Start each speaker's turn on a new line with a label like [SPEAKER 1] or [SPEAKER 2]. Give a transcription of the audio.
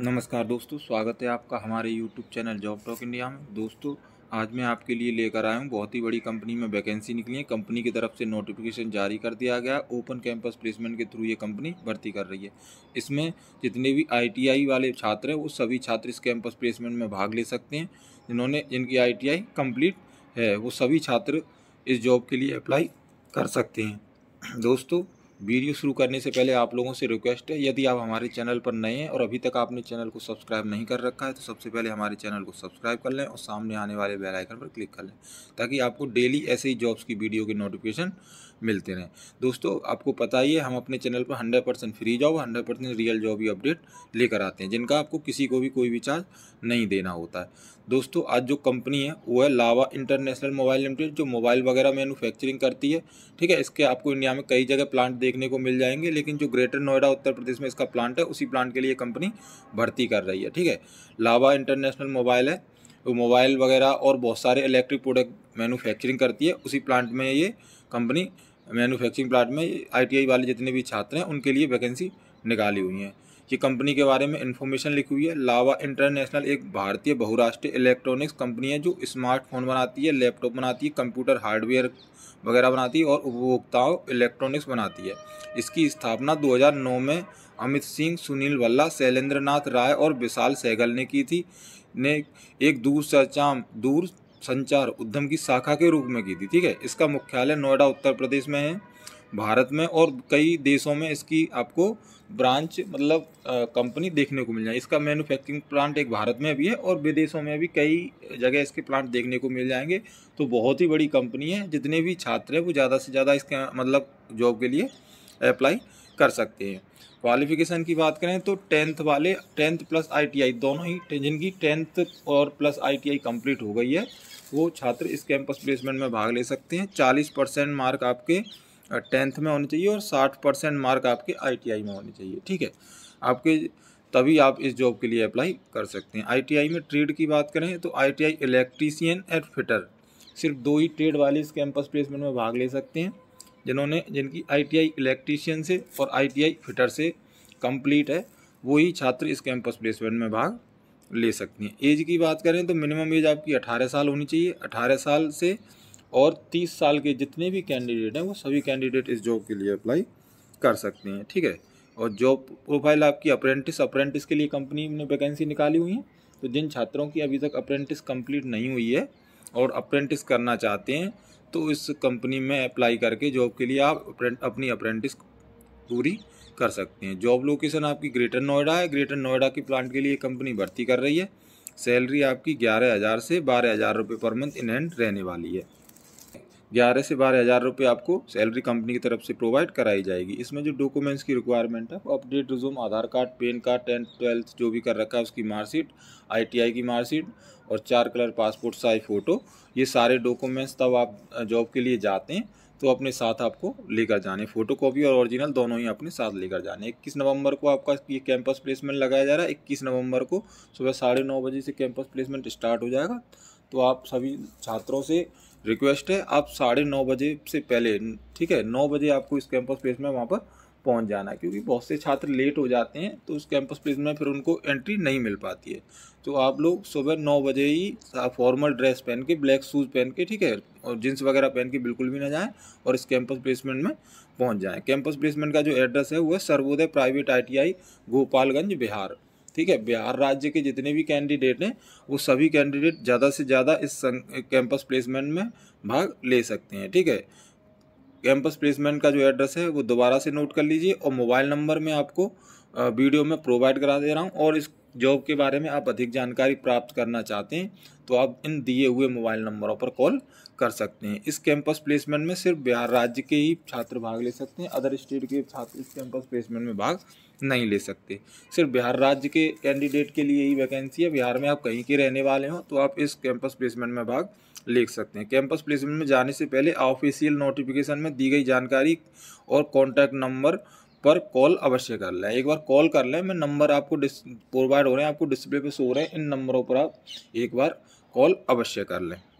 [SPEAKER 1] नमस्कार दोस्तों स्वागत है आपका हमारे YouTube channel job talk India में दोस्तों आज मैं आपके लिए लेकर आया हूँ बहुत ही बड़ी कंपनी में वैकेंसी निकली है कंपनी की तरफ से नोटिफिकेशन जारी कर दिया गया ओपन कैंपस प्लेसमेंट के थ्रू ये कंपनी भर्ती कर रही है इसमें जितने भी आईटीआई वाले छात्र हैं वो सभी छात्र इस कैंपस प्लेसमेंट में भाग ले सकते हैं जिन्होंने जिनकी आई कंप्लीट है वो सभी छात्र इस जॉब के लिए अप्लाई कर सकते हैं दोस्तों वीडियो शुरू करने से पहले आप लोगों से रिक्वेस्ट है यदि आप हमारे चैनल पर नए हैं और अभी तक आपने चैनल को सब्सक्राइब नहीं कर रखा है तो सबसे पहले हमारे चैनल को सब्सक्राइब कर लें और सामने आने वाले बेल आइकन पर क्लिक कर लें ताकि आपको डेली ऐसे ही जॉब्स की वीडियो के नोटिफिकेशन मिलते रहें दोस्तों आपको पता ही है हम अपने चैनल पर hundred percent free job hundred percent real job ही अपडेट लेकर आते हैं जिनका आपको किसी को भी कोई भी चार्ज नहीं देना होता है दोस्तों आज जो कंपनी है वो है लावा इंटरनेशनल मोबाइल लिमिटेड जो मोबाइल वगैरह मैनुफैक्चरिंग करती है ठीक है इसके आपको इंडिया में कई जगह प्लांट देख देखने को मिल जाएंगे लेकिन जो ग्रेटर नोएडा उत्तर प्रदेश में इसका प्लांट है उसी प्लांट के लिए कंपनी भर्ती कर रही है ठीक है लावा इंटरनेशनल मोबाइल है वो मोबाइल वगैरह और बहुत सारे इलेक्ट्रिक प्रोडक्ट मैन्युफैक्चरिंग करती है उसी प्लांट में ये कंपनी मैन्युफैक्चरिंग प्लांट में आईटीआई वाले जितने भी छात्र हैं उनके लिए वैकेंसी निकाली हुई हैं ये कंपनी के बारे में इन्फॉर्मेशन लिखी हुई है लावा इंटरनेशनल एक भारतीय बहुराष्ट्रीय इलेक्ट्रॉनिक्स कंपनी है जो स्मार्टफोन बनाती है लैपटॉप बनाती है कंप्यूटर हार्डवेयर वगैरह बनाती है और उपभोक्ताओं इलेक्ट्रॉनिक्स बनाती है इसकी स्थापना 2009 में अमित सिंह सुनील वल्ला शैलेंद्र नाथ राय और विशाल सहगल ने की थी ने एक दूर सचाम दूर संचार उद्यम की शाखा के रूप में की थी ठीक है इसका मुख्यालय नोएडा उत्तर प्रदेश में है भारत में और कई देशों में इसकी आपको ब्रांच मतलब कंपनी देखने को मिल जाए इसका मैन्युफैक्चरिंग प्लांट एक भारत में भी है और विदेशों में भी कई जगह इसके प्लांट देखने को मिल जाएंगे तो बहुत ही बड़ी कंपनी है जितने भी छात्र हैं वो ज़्यादा से ज़्यादा इसके मतलब जॉब के लिए अप्लाई कर सकते हैं क्वालिफिकेशन की बात करें तो टेंथ वाले टेंथ प्लस आईटीआई दोनों ही जिनकी टेंथ और प्लस आईटीआई कंप्लीट हो गई है वो छात्र इस कैंपस प्लेसमेंट में भाग ले सकते हैं चालीस परसेंट मार्क आपके टेंथ में होनी चाहिए और साठ परसेंट मार्क आपके आईटीआई में होने चाहिए ठीक है आपके तभी आप इस जॉब के लिए अप्लाई कर सकते हैं आईटीआई में ट्रेड की बात करें तो आईटीआई इलेक्ट्रीशियन एंड फिटर सिर्फ दो ही ट्रेड वाले इस कैंपस प्लेसमेंट में भाग ले सकते हैं जिन्होंने जिनकी आईटीआई इलेक्ट्रीशियन से और आईटीआई फिटर से कम्प्लीट है वही छात्र इस कैंपस प्लेसमेंट में भाग ले सकते हैं एज की बात करें तो मिनिमम एज आपकी अठारह साल होनी चाहिए अठारह साल से और तीस साल के जितने भी कैंडिडेट हैं वो सभी कैंडिडेट इस जॉब के लिए अप्लाई कर सकते हैं ठीक है और जॉब प्रोफाइल आपकी अप्रेंटिस अप्रेंटिस के लिए कंपनी ने वैकेंसी निकाली हुई है तो जिन छात्रों की अभी तक अप्रेंटिस कंप्लीट नहीं हुई है और अप्रेंटिस करना चाहते हैं तो इस कंपनी में अप्लाई करके जॉब के लिए आप अपनी अप्रेंटिस पूरी कर सकते हैं जॉब लोकेशन आपकी ग्रेटर नोएडा है ग्रेटर नोएडा की प्लांट के लिए कंपनी भर्ती कर रही है सैलरी आपकी ग्यारह हज़ार से बारह हज़ार रुपये पर मंथ इन हैंड रहने वाली है ग्यारह से बारह हज़ार रुपये आपको सैलरी कंपनी की तरफ से प्रोवाइड कराई जाएगी इसमें जो डॉक्यूमेंट्स की रिक्वायरमेंट है वो update resume Aadhaar card PAN card tenth twelfth जो भी कर रखा है उसकी मार्कशीट आईटीआई की मार्कशीट और चार कलर पासपोर्ट साइज फ़ोटो ये सारे डॉक्यूमेंट्स तब आप जॉब के लिए जाते हैं तो अपने साथ आपको लेकर जाने फोटो कॉपी और ओरिजिनल दोनों ही अपने साथ लेकर जाने इक्कीस नवंबर को आपका ये कैंपस प्लेसमेंट लगाया जा रहा है इक्कीस नवंबर को सुबह साढ़े नौ बजे से कैंपस प्लेसमेंट स्टार्ट हो जाएगा तो आप सभी छात्रों से रिक्वेस्ट है आप साढ़े नौ बजे से पहले ठीक है नौ बजे आपको इस कैंपस प्लेस में वहाँ पर पहुँच जाना है क्योंकि बहुत से छात्र लेट हो जाते हैं तो उस कैंपस प्लेस में फिर उनको एंट्री नहीं मिल पाती है तो आप लोग सुबह नौ बजे ही फॉर्मल ड्रेस पहन के ब्लैक शूज़ पहन के ठीक है और जींस वगैरह पहन के बिल्कुल भी ना जाएँ और इस कैंपस प्लेसमेंट में पहुँच जाएँ कैंपस प्लेसमेंट का जो एड्रेस है वो है सर्वोदय प्राइवेट आई गोपालगंज बिहार ठीक है बिहार राज्य के जितने भी कैंडिडेट हैं वो सभी कैंडिडेट ज़्यादा से ज़्यादा इस कैंपस प्लेसमेंट में भाग ले सकते हैं ठीक है कैंपस प्लेसमेंट का जो एड्रेस है वो दोबारा से नोट कर लीजिए और मोबाइल नंबर में आपको वीडियो में प्रोवाइड करा दे रहा हूँ और इस जॉब के बारे में आप अधिक जानकारी प्राप्त करना चाहते हैं तो आप इन दिए हुए मोबाइल नंबरों पर कॉल कर सकते हैं इस कैंपस प्लेसमेंट में सिर्फ बिहार राज्य के ही छात्र भाग ले सकते हैं अदर स्टेट के छात्र इस कैंपस प्लेसमेंट में भाग नहीं ले सकते सिर्फ बिहार राज्य के कैंडिडेट के लिए ही वैकेंसी है बिहार में आप कहीं के रहने वाले हों तो आप इस कैंपस प्लेसमेंट में भाग ले सकते हैं कैंपस प्लेसमेंट में जाने से पहले ऑफिशियल नोटिफिकेशन में दी गई जानकारी और कॉन्टैक्ट नंबर पर कॉल अवश्य कर लें एक बार कॉल कर लें मैं नंबर आपको डिस प्रोवाइड हो रहे हैं आपको डिस्प्ले पे शो हो रहे हैं इन नंबरों पर आप एक बार कॉल अवश्य कर लें